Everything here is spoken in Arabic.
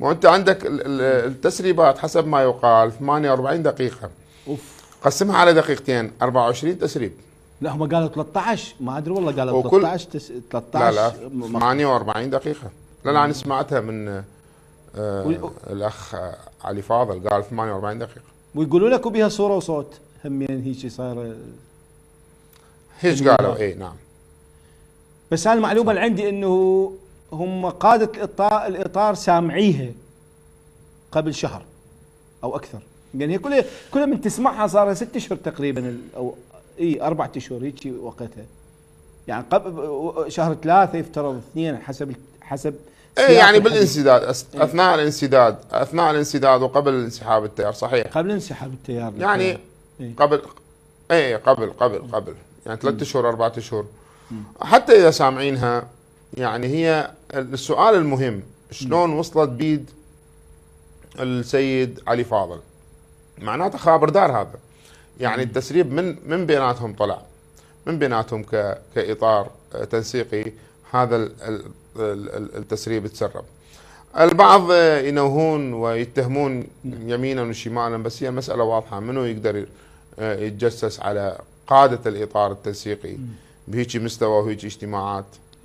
وانت عندك التسريبات حسب ما يقال 48 دقيقه اوف قسمها على دقيقتين 24 تسريب لا هم قالوا 13 ما ادري والله قالوا وكل 13 تس... 13 لا لا 48 دقيقه لا لا انا سمعتها من آه الاخ آه، علي فاضل قال 48 دقيقه ويقولوا لك بها صوره وصوت همين يعني هيك صاير هيك قالوا اي نعم بس انا المعلومه اللي عندي انه هم قادة الإطار, الإطار سامعيها قبل شهر أو أكثر يعني هي كلها كلها من تسمعها صار ست أشهر تقريبا أو إي أربعة أشهر هيك وقتها يعني قبل شهر ثلاثة يفترض اثنين حسب حسب اي يعني بالانسداد اثناء إيه؟ الانسداد اثناء الانسداد وقبل انسحاب التيار صحيح قبل انسحاب التيار يعني إيه؟ قبل اي قبل قبل قبل يعني ثلاث اشهر اربعة اشهر حتى اذا سامعينها يعني هي السؤال المهم شلون وصلت بيد السيد علي فاضل معناته خابر دار هذا يعني التسريب من من بيناتهم طلع من بيناتهم ك كاطار تنسيقي هذا التسريب تسرب البعض ينوهون ويتهمون يمينا وشمالا بس هي المساله واضحه منو يقدر يتجسس على قاده الاطار التنسيقي بهيجي مستوى وهيجي اجتماعات